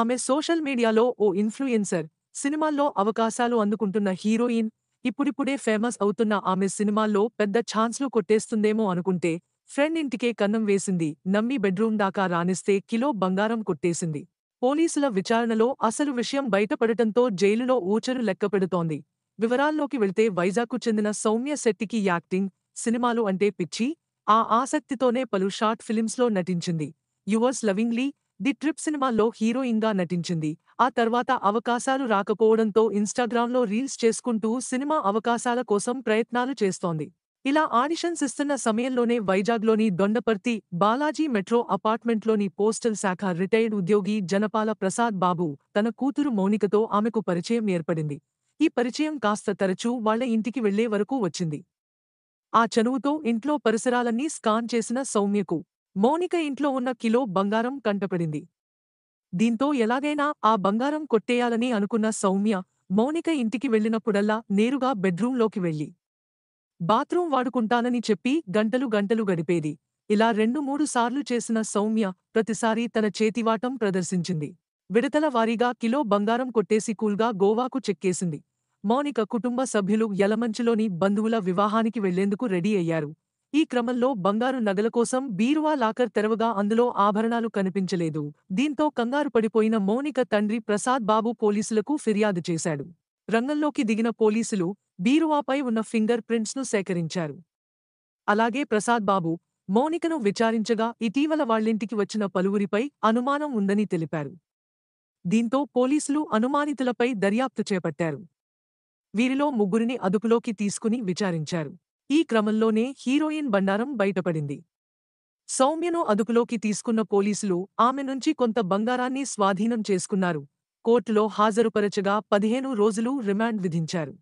ఆమె సోషల్ మీడియాలో ఓ ఇన్ఫ్లుయెన్సర్ సినిమాల్లో అవకాశాలు అందుకుంటున్న హీరోయిన్ ఇప్పుడిప్పుడే ఫేమస్ అవుతున్న ఆమె సినిమాల్లో పెద్ద ఛాన్స్లు కొట్టేస్తుందేమో అనుకుంటే ఫ్రెండ్ ఇంటికే కన్నం వేసింది నమ్మి బెడ్రూమ్ దాకా రానిస్తే కిలో బంగారం కొట్టేసింది పోలీసుల విచారణలో అసలు విషయం బయటపడటంతో జైలులో ఊచరు లెక్కపెడుతోంది వివరాల్లోకి వెళ్తే వైజాగ్కు చెందిన సౌమ్య శెట్టికి యాక్టింగ్ సినిమాలు అంటే పిచ్చి ఆ ఆసక్తితోనే పలు షార్ట్ ఫిలిమ్స్లో నటించింది యువర్స్ లవింగ్లీ ది ట్రిప్ సినిమాలో హీరోయిన్గా నటించింది ఆ తర్వాత అవకాశాలు రాకపోవడంతో ఇన్స్టాగ్రామ్లో రీల్స్ చేసుకుంటూ సినిమా అవకాశాల కోసం ప్రయత్నాలు చేస్తోంది ఇలా ఆడిషన్స్ ఇస్తున్న సమయంలోనే వైజాగ్లోని దొండపర్తి బాలాజీ మెట్రో అపార్ట్మెంట్లోని పోస్టల్ శాఖ రిటైర్డ్ ఉద్యోగి జనపాల ప్రసాద్ బాబు తన కూతురు మౌనికతో ఆమెకు పరిచయం ఏర్పడింది ఈ పరిచయం కాస్త తరచూ వాళ్ల ఇంటికి వెళ్లే వరకు వచ్చింది ఆ చనువుతో ఇంట్లో పరిసరాలన్నీ స్కాన్ చేసిన సౌమ్యకు మౌనిక ఇంట్లో ఉన్న కిలో బంగారం కంటపడింది దీంతో ఎలాగైనా ఆ బంగారం కొట్టేయాలని అనుకున్న సౌమ్య మౌనిక ఇంటికి వెళ్లినప్పుడల్లా నేరుగా బెడ్రూంలోకి వెళ్ళి బాత్రూం వాడుకుంటానని చెప్పి గంటలు గంటలు గడిపేది ఇలా రెండు మూడు సార్లు చేసిన సౌమ్య ప్రతిసారి తన చేతివాటం ప్రదర్శించింది విడతల వారీగా కిలో బంగారం కొట్టేసి కూల్గా గోవాకు చెక్కేసింది మౌనిక కుటుంబ సభ్యులు యలమంచిలోని బంధువుల వివాహానికి వెళ్లేందుకు రెడీ అయ్యారు ఈ క్రమంలో బంగారు నగల కోసం బీరువా లాకర్ తెరవగా అందులో ఆభరణాలు కనిపించలేదు దీంతో కంగారు పడిపోయిన మౌనిక తండ్రి ప్రసాద్ బాబు పోలీసులకు ఫిర్యాదు చేశాడు రంగంలోకి దిగిన పోలీసులు బీరువాపై ఉన్న ఫింగర్ ప్రింట్స్ను సేకరించారు అలాగే ప్రసాద్ బాబు మౌనికను విచారించగా ఇటీవల వాళ్లింటికి వచ్చిన పలువురిపై అనుమానం ఉందని తెలిపారు దీంతో పోలీసులు అనుమానితులపై దర్యాప్తు చేపట్టారు వీరిలో ముగ్గురిని అదుపులోకి తీసుకుని విచారించారు ఈ క్రమంలోనే హీరోయిన్ బండారం బయటపడింది సౌమ్యను అదుపులోకి తీసుకున్న పోలీసులు ఆమె నుంచి కొంత బంగారాన్ని స్వాధీనం చేసుకున్నారు కోర్టులో హాజరుపరచగా పదిహేను రోజులు రిమాండ్ విధించారు